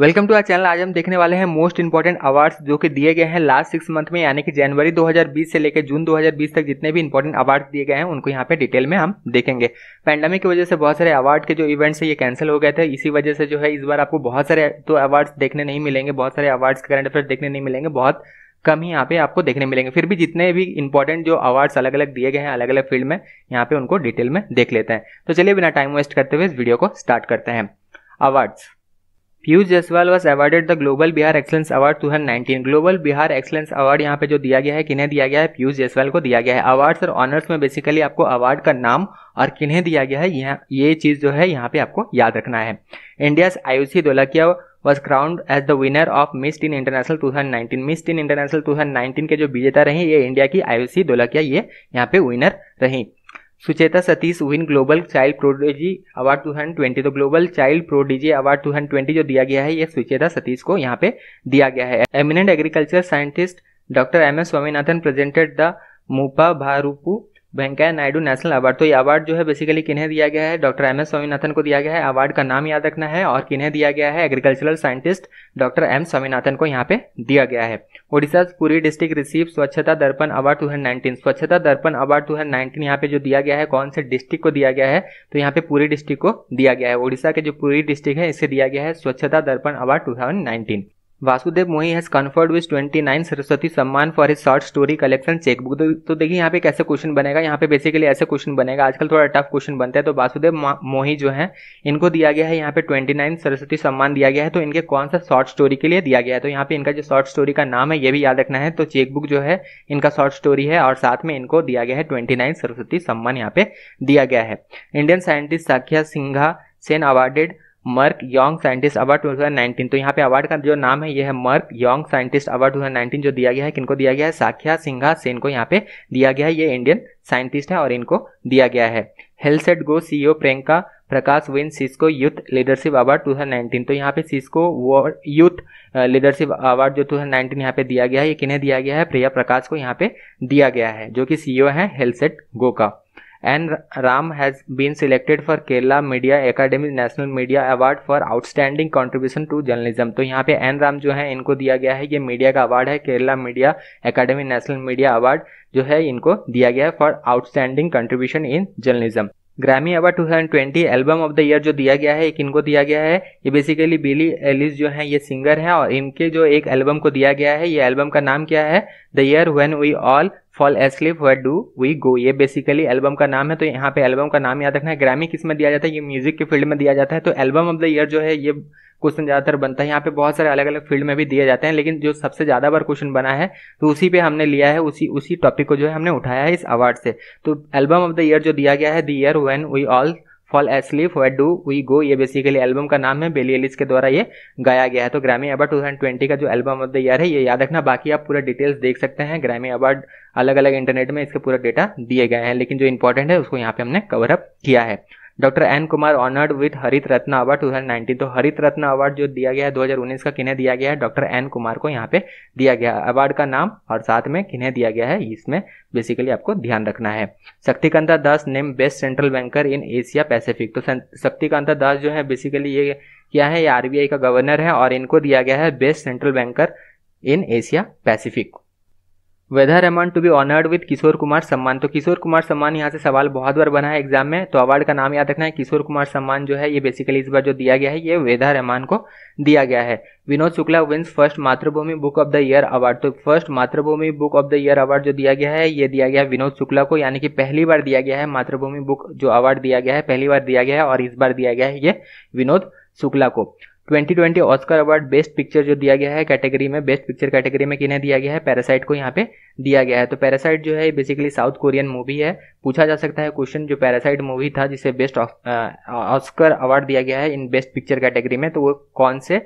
welcome to our channel आज हम देखने वाले हैं मोस्ट इंपॉर्टेंट अवार्ड्स जो कि दिए गए हैं लास्ट सिक्स मंथ में यानी कि जनवरी 2020 से लेकर जून 2020 तक जितने भी इंपॉर्टेंट अवार्ड्स दिए गए हैं उनको यहाँ पे डिटेल में हम देखेंगे पैंडमिक की वजह से बहुत सारे अवार्ड के जो इवेंट्स है ये कैंसिल हो गए थे इसी वजह से जो है इस बार आपको बहुत सारे तो अवार्ड्स देखने नहीं मिलेंगे बहुत सारे अवार्ड्स करंट अफेयर देखने नहीं मिलेंगे बहुत कम ही यहाँ पे आपको देखने मिलेंगे फिर भी जितने भी इंपॉर्टेंट जो अवार्ड्स अलग अलग दिए गए हैं अलग अलग फील्ड में यहाँ पे उनको डिटेल में देख लेते हैं तो चलिए बिना टाइम वेस्ट करते हुए इस वीडियो को स्टार्ट करते हैं awards Piyush Jaswal was awarded the global Bihar excellence award two nineteen global Bihar excellence award यहाँ पे जो दिया गया है किन्हें दिया गया है पीयूष जसवाल को दिया गया है अवार्ड्स और ऑनर्स में बेसिकली आपको अवार्ड का नाम और किन्हें दिया गया है यहाँ ये चीज़ जो है यहाँ पे आपको याद रखना है India Ayushi Dholakia was crowned as the winner of Miss Teen International nineteen Miss Teen International two nineteen के जो विजेता रहे ये इंडिया की आयुषी दोलकिया ये यहाँ पे विनर रही Sucheta Satish win global child prodigy award 2020 तो ग्लोबल चाइल्ड प्रोडीजी अवार्ड 2020 जो दिया गया है ये सुचेता सतीश को यहाँ पे दिया गया है eminent agriculture scientist doctor M S Swaminathan presented the Muppavarapu Venkaiah Naidu national award तो ये अवार्ड जो है बेसिकली किन्हें दिया गया है डॉक्टर एम एस स्वामीनाथन को दिया गया है अवार्ड का नाम याद रखना है और किन्हें दिया गया है agricultural scientist doctor M Swaminathan को यहाँ पे दिया गया है उड़ीसा पूरी डिस्ट्रिक्ट रिसीव स्वच्छता दर्पण अवार्ड टू स्वच्छता दर्पण अवार्ड टू यहाँ पे जो दिया गया है कौन से डिस्ट्रिक्ट को दिया गया है तो यहाँ पे पूरी डिस्ट्रिक्ट को दिया गया है उड़ीसा के जो पूरी डिस्ट्रिक्ट है इसे दिया गया है स्वच्छता दर्पण award to Vasudev Mohi has conferred with nine Saraswati Samman for his short story collection chequebook तो देखिए यहाँ पे कैसे क्वेश्चन बनेगा यहाँ पे बेसिकली ऐसे क्वेश्चन बनेगा आजकल थोड़ा टफ क्वेश्चन बनता है तो वासुदेव मोही जो है इनको दिया गया है यहाँ पे ट्वेंटी नाइन सरस्वती सम्मान दिया गया है तो इनके कौन सा शॉर्ट स्टोरी के लिए दिया गया है तो यहाँ पे इनका जो शॉर्ट स्टोरी का नाम है ये भी याद रखना है तो चेकबुक जो है इनका शॉर्ट स्टोरी है और साथ में इनको दिया गया है ट्वेंटी नाइन सरस्वती सम्मान यहाँ पे दिया गया है Indian scientist Sakhiya Singha Sen awarded Merck young scientist award 2019 तो यहाँ पे अवार्ड का जो नाम है ये है मर्क यंग साइंटिस्ट अवार्ड 2019 जो दिया गया है किनको दिया गया है साख्या सिंघा सेन को यहाँ पे दिया गया है ये इंडियन साइंटिस्ट है और इनको दिया गया है HealthSetGo CEO Priyanka Prakash win Cisco youth leadership award 2019 तो यहाँ पे सिस्को यूथ लीडरशिप अवार्ड जो 2019 यहाँ पे दिया गया है ये किन्हें दिया गया है प्रिया प्रकाश को यहाँ पे दिया गया है जो कि सीईओ e है हेल्सेट गो का N Ram has been selected for Kerala media academy national media award for outstanding contribution to journalism तो यहाँ पे एन राम जो है इनको दिया गया है ये मीडिया का अवार्ड है Kerala media academy national media award जो है इनको दिया गया है for outstanding contribution in journalism Grammy award 2020 album of the year जो दिया गया है एक इनको दिया गया है ये बेसिकली बिली एलिस जो है ये सिंगर हैं और इनके जो एक एल्बम को दिया गया है ये एल्बम का नाम क्या है the year when we all fall asleep where do we go ये बेसिकली एल्बम का नाम है तो यहाँ पे एल्बम का नाम याद रखना है ग्रामी किस में दिया जाता है ये म्यूजिक के फील्ड में दिया जाता है तो एल्बम ऑफ द ईयर जो है ये क्वेश्चन ज़्यादातर बनता है यहाँ पे बहुत सारे अलग अलग फील्ड में भी दिए जाते हैं लेकिन जो सबसे ज़्यादा बार क्वेश्चन बना है तो उसी पे हमने लिया है उसी उसी टॉपिक को जो है हमने उठाया है इस अवार्ड से तो एल्बम ऑफ द ईयर जो दिया गया है the year when we all fall asleep where do we go ये बेसिकली एल्बम का नाम है बेली एलिस के द्वारा ये गाया गया है तो ग्रामी अवार्ड ट्वेंटी का जो एल्बम ऑफ द ईयर है ये याद रखना बाकी आप पूरा डिटेल्स देख सकते हैं ग्रामी अवार्ड अलग अलग इंटरनेट में इसके पूरा डेटा दिए गए हैं लेकिन जो इंपॉर्टेंट है उसको यहाँ पे हमने कवरअप किया है doctor N Kumar honoured with Harit Ratna award 2019 तो हरित रत्न अवार्ड जो दिया गया है 2019 का किन्हें दिया गया है डॉक्टर एन कुमार को यहाँ पे दिया गया अवार्ड का नाम और साथ में किन्हें दिया गया है इसमें बेसिकली आपको ध्यान रखना है Shaktikanta Das named best central banker in Asia Pacific तो शक्तिकांता दास जो है बेसिकली ये क्या है ये आरबीआई का गवर्नर है और इनको दिया गया है best central banker in Asia Pacific वेदर Raman to be honoured with Kishore Kumar Samman तो किशोर कुमार सम्मान यहाँ से सवाल बहुत बार बना है एग्जाम में तो अवार्ड का नाम याद रखना है किशोर कुमार सम्मान जो है ये बेसिकली इस बार जो दिया गया है ये वेदर रहमान को दिया गया है Vinod Shukla wins first Mathrubhumi book of the year award तो first Mathrubhumi book of the year award जो दिया गया है ये दिया गया है विनोद शुक्ला को यानी कि पहली बार दिया गया है मातृभूमि बुक जो अवार्ड दिया गया है पहली बार दिया गया है और इस बार दिया गया है ये विनोद शुक्ला को 2020 ऑस्कर अवार्ड बेस्ट पिक्चर जो दिया गया है कैटेगरी में बेस्ट पिक्चर कैटेगरी में किन्हें दिया गया है पैरासाइट को यहाँ पे दिया गया है तो पैरासाइट जो है बेसिकली साउथ कोरियन मूवी है पूछा जा सकता है क्वेश्चन जो पैरासाइट मूवी था जिसे बेस्ट ऑस्कर अवार्ड दिया गया है इन बेस्ट पिक्चर कैटेगरी में तो वो कौन से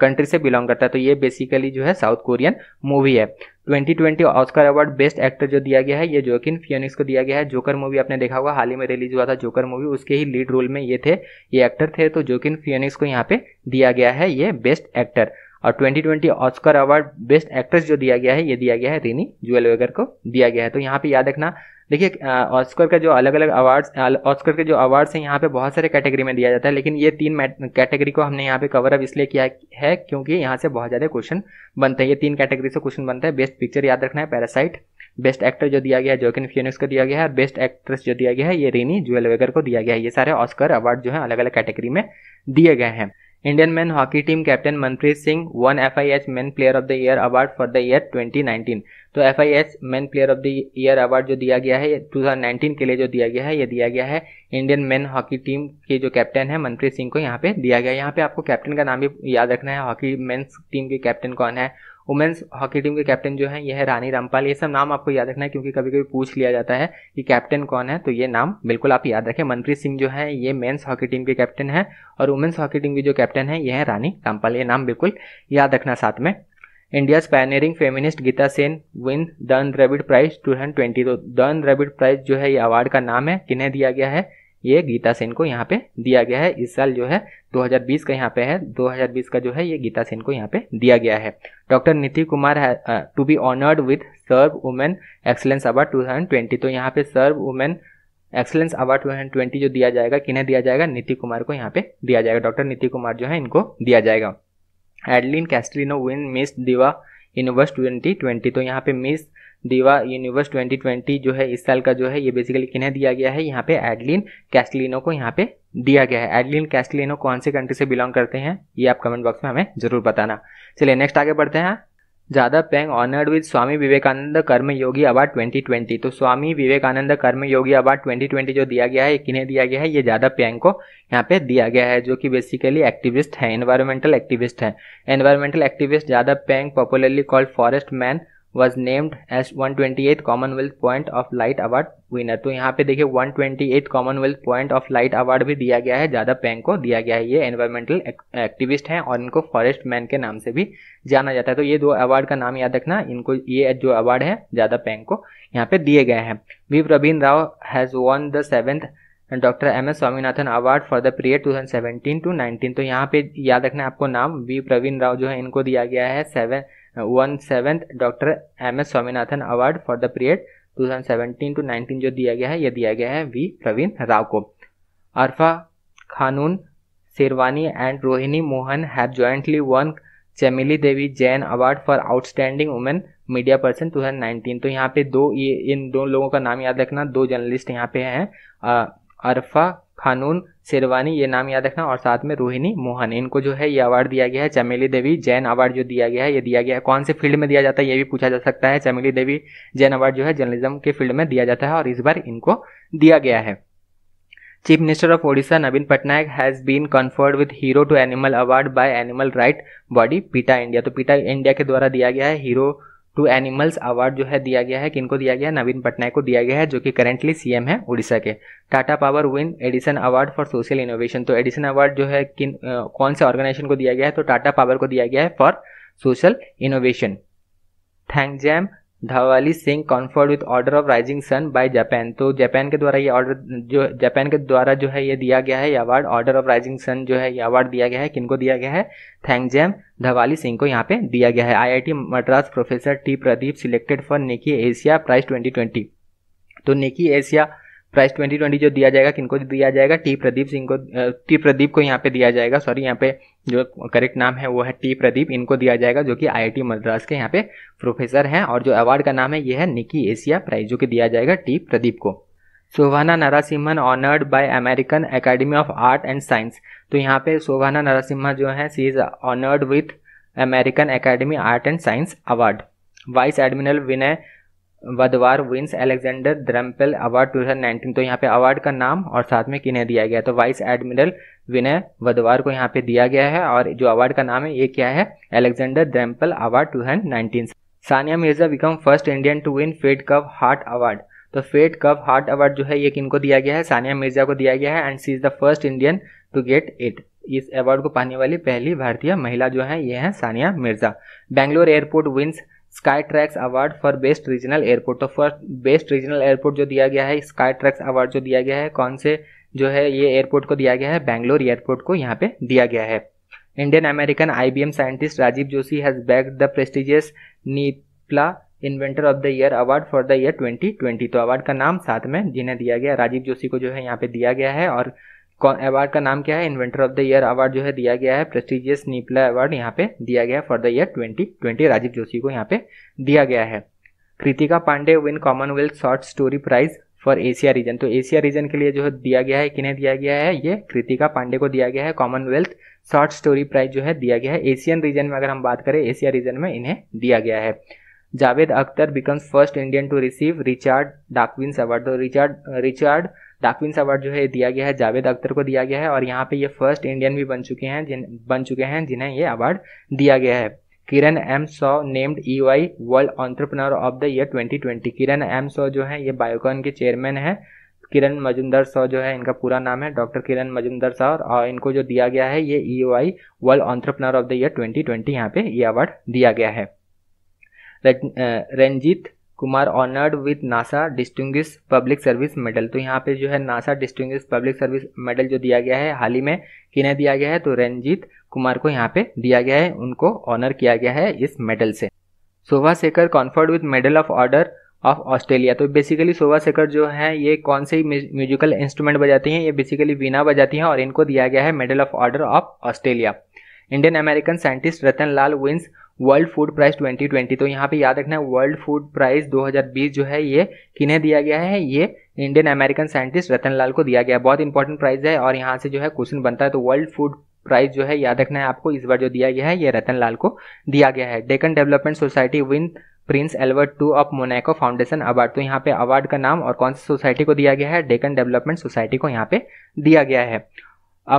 कंट्री से बिलोंग करता है तो ये बेसिकली जो है साउथ कोरियन मूवी है 2020 ऑस्कर अवार्ड बेस्ट एक्टर जो दिया गया है ये जोकिन फियोनिक्स को दिया गया है जोकर मूवी आपने देखा होगा हाल ही में रिलीज हुआ था जोकर मूवी उसके ही लीड रोल में ये थे ये एक्टर थे तो जोकिन फियोनिक्स को यहाँ पे दिया गया है ये बेस्ट एक्टर और 2020 ऑस्कर अवार्ड बेस्ट एक्ट्रेस जो दिया गया है ये दिया गया है रिनी जुएल वेगर को दिया गया है तो यहाँ पे याद रखना देखिए ऑस्कर का जो अलग अलग अवार्ड्स ऑस्कर के जो अवार्ड्स हैं यहाँ पे बहुत सारे कैटेगरी में दिया जाता है लेकिन ये तीन कैटेगरी को हमने यहाँ पे कवर अप इसलिए किया है क्योंकि यहाँ से बहुत ज़्यादा क्वेश्चन बनते हैं ये तीन कैटेगरी से क्वेश्चन बनता है बेस्ट पिक्चर याद रखना है पैरासाइट बेस्ट एक्टर जो दिया गया है जोकिन फ्यूनिक्स को दिया गया है बेस्ट एक्ट्रेस जो दिया गया है ये रेनी जुएल वेगर को दिया गया है ये सारे ऑस्कर अवार्ड जो है अलग अलग कैटेगरी में दिए गए हैं Indian men hockey team captain Manpreet Singh won F I H men player of the year award for the year 2019 तो F I H men player of the year award जो दिया गया है 2019 के लिए जो दिया गया है ये दिया गया है इंडियन मेन हॉकी टीम के जो कैप्टन है मनप्रीत सिंह को यहाँ पे दिया गया है यहाँ पे आपको कैप्टन का नाम भी याद रखना है हॉकी मेन्स टीम के कैप्टन कौन है वुमेन्स हॉकी टीम के कैप्टन जो है यह है रानी रामपाल ये सब नाम आपको याद रखना है क्योंकि कभी कभी पूछ लिया जाता है कि कैप्टन कौन है तो ये नाम बिल्कुल आप याद रखें मनप्रीत सिंह जो है ये मेन्स हॉकी टीम के कैप्टन है और वुमेन्स हॉकी टीम की जो कैप्टन है यह है रानी रामपाल ये नाम बिल्कुल याद रखना साथ में India pioneering feminist Geeta Sen win Dan द्रविड प्राइज टू थाउजेंड ट्वेंटी तो दन द्रविड प्राइज जो है ये अवार्ड का नाम है किन्हें दिया गया है ये गीता सेन को यहाँ पे दिया गया है इस साल जो है 2020 का यहाँ पे है 2020 का जो है ये गीता सेन को यहाँ पे दिया गया है डॉक्टर नीति कुमार है to be honoured with SERB women excellence award 2020 तो यहाँ पे सर्व वुमेन एक्सलेंस अवार्ड 2020 जो दिया जाएगा किन्हें दिया जाएगा नीति कुमार को यहाँ पे दिया जाएगा डॉक्टर नीति कुमार जो है इनको दिया जाएगा एडलिन कैस्ट्रीनो विन मिस दिवा इन ट्वेंटी तो यहाँ पे मिस दिवा यूनिवर्स 2020 जो है इस साल का जो है ये बेसिकली किन्हें दिया गया है यहाँ पे एडलिन कैस्टलिनो को यहाँ पे दिया गया है एडलिन कैस्टलिनो कौन से कंट्री से बिलोंग करते हैं ये आप कमेंट बॉक्स में हमें जरूर बताना चलिए नेक्स्ट आगे बढ़ते हैं Jadav Payeng honoured with Swami Vivekananda Karma Yogi award 2020 तो स्वामी विवेकानंद कर्म योगी अवार्ड 2020 जो दिया गया है किन्हें दिया गया है ये जादव पेंग को यहाँ पे दिया गया है जो कि बेसिकली एक्टिविस्ट है एनवायरमेंटल एक्टिविस्ट है environmental activist Jadav Payeng popularly called forest man was named as one twenty eight commonwealth point of light award winner तो यहाँ पे देखिए one twenty eight commonwealth point of light award भी दिया गया है ज़्यादा पैंग को दिया गया है ये एनवायरमेंटल एक्टिविस्ट हैं और इनको फॉरेस्ट मैन के नाम से भी जाना जाता है तो ये दो अवार्ड का नाम याद रखना इनको ये जो अवार्ड है ज़्यादा पैंग को यहाँ पे दिए गए हैं V Praveen Rao has won the seventh doctor M S Swaminathan award for the period 2017 to nineteen तो यहाँ पे याद रखना है आपको नाम वी प्रवीण राव जो है इनको दिया गया है seven one seventh doctor M S Swaminathan award for the period 2017 to 19 जो दिया गया है यह दिया गया है वी प्रवीण राव को Arfa Khanum Sherwani and Rohini Mohan have jointly won Chameli Devi Jain award for outstanding women media person 2019 तो यहाँ पे दो ये इन दो लोगों का नाम याद रखना दो जर्नलिस्ट यहाँ पे हैं अरफा खानून शेरवानी ये नाम याद रखना और साथ में रोहिणी मोहन इनको जो है ये अवार्ड दिया गया है चमेली देवी जैन अवार्ड जो दिया गया है ये दिया गया है कौन से फील्ड में दिया जाता है ये भी पूछा जा सकता है चमेली देवी जैन अवार्ड जो है जर्नलिज्म के फील्ड में दिया जाता है और इस बार इनको दिया गया है chief minister of Odisha Naveen Patnaik has been conferred with hero to animal award by animal right body PETA India तो पीटा इंडिया के द्वारा दिया गया है हीरो टू एनिमल्स अवार्ड जो है दिया गया है किनको दिया गया है नवीन पटनायक को दिया गया है जो कि करेंटली सीएम है उड़ीसा के Tata power win Edison award for social innovation तो एडिसन अवार्ड जो है किन आ, कौन से ऑर्गेनाइजेशन को दिया गया है तो टाटा पावर को दिया गया है for social innovation Thangjam Dhabali Singh conferred with order of rising sun by Japan तो जापान के द्वारा ये ऑर्डर जो जापान के द्वारा जो है ये दिया गया है ये award order of rising sun जो है ये अवार्ड दिया गया है किनको दिया गया है थैंक जैम धवाली सिंह को यहाँ पे दिया गया है IIT Madras professor T Pradeep selected for Nikkei Asia prize twenty तो नेकी एशिया प्राइस 2020 जो दिया जाएगा किनको दिया जाएगा टी प्रदीप सिंह को टी प्रदीप को यहाँ पे दिया जाएगा सॉरी यहाँ पे जो करेक्ट नाम है वो है टी प्रदीप इनको दिया जाएगा जो कि आईआईटी मद्रास के यहाँ पे प्रोफेसर हैं और जो अवार्ड का नाम है ये है निकी एशिया प्राइज जो कि दिया जाएगा टी प्रदीप को Shobhana Narasimhan honoured by American academy of art and science तो यहाँ पे शोभाना नरासिम्हा जो है she is honoured with American academy art and science award vice admiral Vinay Badhwar wins Alexander Dalrymple award 2019 तो यहाँ पे अवार्ड का नाम और साथ में किन्हें दिया गया तो वाइस एडमिरल विनय वधवार को यहाँ पे दिया गया है और जो अवार्ड का नाम है ये क्या है Alexander Dalrymple award 2019 Sania Mirza become first Indian to win Fed Cup heart award तो फेड कप हार्ट अवार्ड जो है ये किनको दिया गया है सानिया मिर्जा को दिया गया है and she is the first Indian to get it इस अवार्ड को पाने वाली पहली भारतीय महिला जो है ये है Sania Mirza Bangalore airport wins sky tracks award for best regional airport तो फर्स्ट बेस्ट रीजनल एयरपोर्ट जो दिया गया है स्काई ट्रैक्स अवार्ड जो दिया गया है कौन से जो है ये एयरपोर्ट को दिया गया है बैंगलोर एयरपोर्ट को यहाँ पे दिया गया है Indian American IBM scientist Rajiv Joshi has bag the prestigious NYIPLA inventor of the year award for the year 2020 तो अवार्ड का नाम साथ में जिन्हें दिया गया राजीव जोशी को जो है यहाँ पे दिया गया है और अवार्ड का नाम क्या है inventor of the year award जो है दिया गया है प्रेस्टिजियस नीपला अवार्ड यहाँ पे दिया गया है for the year 2020 Rajiv Joshi को यहाँ पे दिया गया है Kritika Pandey win commonwealth short story prize for Asia region तो एशिया रीजन के लिए जो है दिया गया है किन्हें दिया गया है ये कृतिका पांडे को दिया गया है कॉमनवेल्थ शॉर्ट स्टोरी प्राइज जो है दिया गया है एशियन रीजन में अगर हम बात करें एशिया रीजन में इन्हें दिया गया है Javed Akhtar becomes first Indian to receive Richard Dawkins award तो रिचार्ड रिचार्ड डाकविंस अवार्ड जो है दिया गया है जावेद अख्तर को दिया गया है और यहाँ पे ये फर्स्ट इंडियन भी बन चुके हैं जिन बन चुके हैं जिन्हें ये अवार्ड दिया गया है Kiran M Shaw named E Y world entrepreneur of the year 2020 Kiran M Shaw जो है ये बायोकॉन के चेयरमैन है किरण मजुमदार सौ जो है इनका पूरा नाम है डॉक्टर किरण मजुमदार सौ और इनको जो दिया गया है ये E Y world entrepreneur of the year 2020 यहाँ पे ये अवार्ड दिया गया है Ranjit Kumar honoured with NASA distinguished public service medal तो यहाँ पे जो है NASA distinguished public service medal जो दिया गया है हाल ही में किन्हें दिया गया है तो रंजीत कुमार को यहाँ पे दिया गया है उनको ऑनर किया गया है इस मेडल से Shobha Shekhar conferred with medal of order of Australia तो बेसिकली शोभा शेखर जो है ये कौन से म्यूजिकल इंस्ट्रूमेंट बजाती हैं ये बेसिकली वीना बजाती हैं और इनको दिया गया है medal of order of Australia Indian American scientist Rattan Lal wins world food prize 2020 तो यहाँ पे याद रखना है वर्ल्ड फूड प्राइस 2020 जो है ये किन्हें दिया गया है ये इंडियन अमेरिकन साइंटिस्ट रतनलाल को दिया गया बहुत इंपॉर्टेंट प्राइज है और यहाँ से जो है क्वेश्चन बनता है तो वर्ल्ड फूड प्राइस जो है याद रखना है आपको इस बार जो दिया गया है ये रतनलाल को दिया गया है Deccan development society win prince Albert two of Monaco foundation award तो यहाँ पे अवार्ड का नाम और कौन सी सोसाइटी को दिया गया है डेकन डेवलपमेंट सोसाइटी को यहाँ पे दिया गया है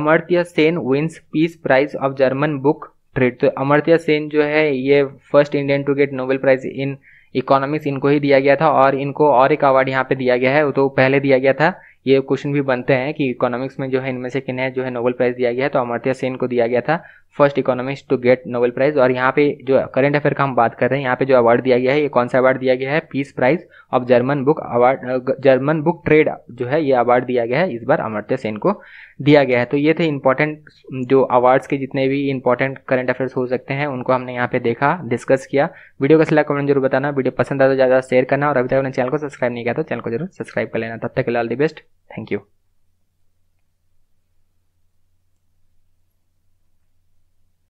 Amartya Sen wins peace prize of German book trade तो अमर्त्या सेन जो है ये first Indian to get Nobel prize in economics इनको ही दिया गया था और इनको और एक अवार्ड यहाँ पे दिया गया है तो पहले दिया गया था ये क्वेश्चन भी बनते हैं कि इकोनॉमिक्स में जो है इनमें से किन्हें जो है नोबेल प्राइज दिया गया है तो अमर्त्या सेन को दिया गया था first economist to get Nobel prize और यहाँ पे जो करंट अफेयर का हम बात कर रहे हैं यहाँ पे जो अवार्ड दिया गया है ये कौन सा अवार्ड दिया गया है peace prize of German book award German book trade जो है ये अवार्ड दिया गया है इस बार अमर्त्य सेन को दिया गया है तो ये थे इंपॉर्टेंट जो अवार्ड्स के जितने भी इंपॉर्टेंट करंट अफेयर्स हो सकते हैं उनको हमने यहाँ पे देखा डिस्कस किया वीडियो का सलाह कमेंट जरूर बताना वीडियो पसंद आया तो ज़्यादा शेयर करना और अभी तक अपने चैनल को सब्सक्राइब नहीं किया तो चैनल को जरूर सब्सक्राइब कर लेना तब तक के all the best thank you